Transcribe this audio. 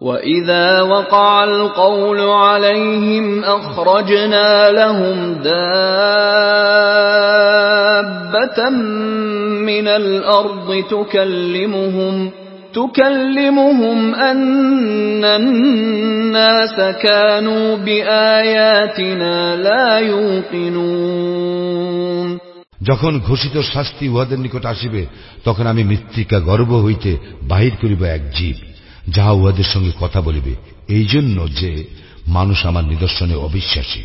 وإذا وقع القول عليهم أخرجنا لهم دابة من الأرض تكلمهم تكلمهم أن الناس كانوا بآياتنا لا يوقنون যখন ঘোষিত শাস্তি উহাদের নিকট আসিবে তখন আমি মৃত্তিকা গর্ব হইতে বাহির করিব এক জীব যাহা উহাদের সঙ্গে কথা বলিবে এই জন্য যে মানুষ আমার নিদর্শনে অবিশ্বাসী